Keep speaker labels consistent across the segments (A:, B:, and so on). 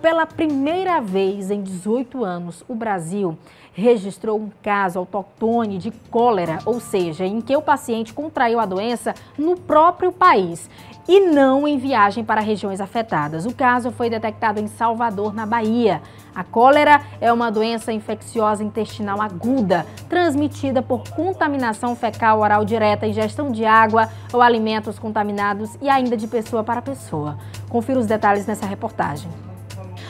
A: Pela primeira vez em 18 anos, o Brasil registrou um caso autóctone de cólera, ou seja, em que o paciente contraiu a doença no próprio país e não em viagem para regiões afetadas. O caso foi detectado em Salvador, na Bahia. A cólera é uma doença infecciosa intestinal aguda, transmitida por contaminação fecal oral direta, ingestão de água ou alimentos contaminados e ainda de pessoa para pessoa. Confira os detalhes nessa reportagem.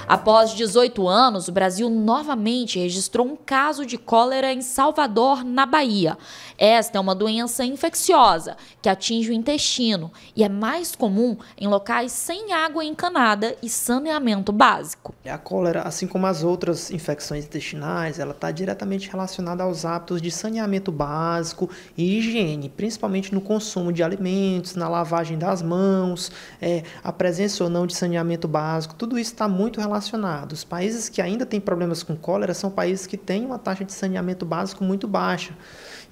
B: Após 18 anos, o Brasil novamente registrou um caso de cólera em Salvador, na Bahia. Esta é uma doença infecciosa que atinge o intestino e é mais comum em locais sem água encanada e saneamento
C: básico. A cólera, assim como as outras infecções intestinais, ela está diretamente relacionada aos hábitos de saneamento básico e higiene, principalmente no consumo de alimentos, na lavagem das mãos, é, a presença ou não de saneamento básico. Tudo isso está muito relacionado os países que ainda têm problemas com cólera são países que têm uma taxa de saneamento básico muito baixa.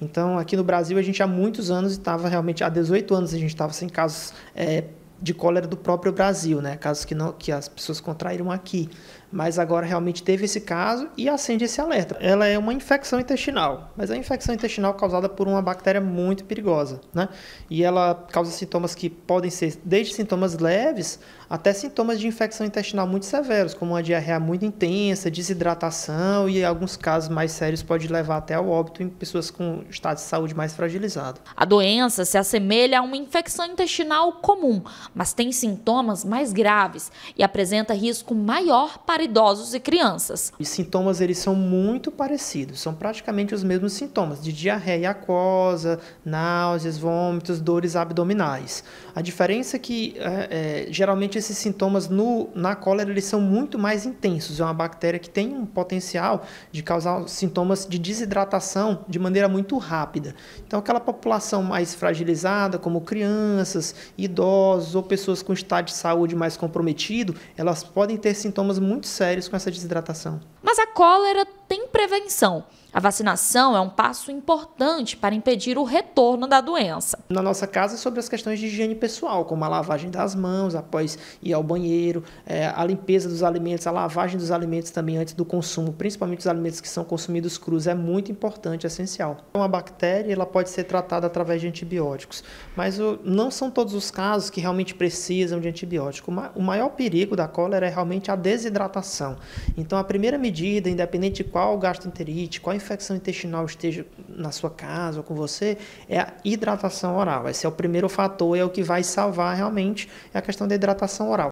C: Então, aqui no Brasil, a gente há muitos anos estava realmente, há 18 anos, a gente estava sem casos é, de cólera do próprio Brasil, né? Casos que não que as pessoas contraíram aqui, mas agora realmente teve esse caso e acende esse alerta. Ela é uma infecção intestinal, mas é uma infecção intestinal causada por uma bactéria muito perigosa, né? E ela causa sintomas que podem ser desde sintomas leves até sintomas de infecção intestinal muito severos, como uma diarreia muito intensa, desidratação e em alguns casos mais sérios pode levar até ao óbito em pessoas com estado de saúde mais fragilizado.
B: A doença se assemelha a uma infecção intestinal comum mas tem sintomas mais graves e apresenta risco maior para idosos e crianças.
C: Os sintomas eles são muito parecidos, são praticamente os mesmos sintomas de diarreia aquosa, náuseas, vômitos, dores abdominais. A diferença é que é, é, geralmente esses sintomas no, na cólera eles são muito mais intensos. É uma bactéria que tem um potencial de causar sintomas de desidratação de maneira muito rápida. Então aquela população mais fragilizada, como crianças, idosos ou pessoas com estado de saúde mais comprometido, elas podem ter sintomas muito sérios com essa desidratação. Mas
B: a cólera tem prevenção. A vacinação é um passo importante para impedir o retorno da doença.
C: Na nossa casa, é sobre as questões de higiene pessoal, como a lavagem das mãos após ir ao banheiro, é, a limpeza dos alimentos, a lavagem dos alimentos também antes do consumo, principalmente os alimentos que são consumidos crus, é muito importante, é essencial. Uma bactéria ela pode ser tratada através de antibióticos, mas o, não são todos os casos que realmente precisam de antibiótico. O maior perigo da cólera é realmente a desidratação. Então, a primeira medida, independente de qual gastroenterite, qual infecção intestinal esteja na sua casa ou com você, é a hidratação oral. Esse é o primeiro fator, e é o que vai salvar realmente é a questão da hidratação oral.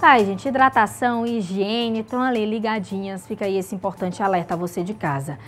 A: Tá gente, hidratação, higiene, estão ali ligadinhas. Fica aí esse importante alerta a você de casa.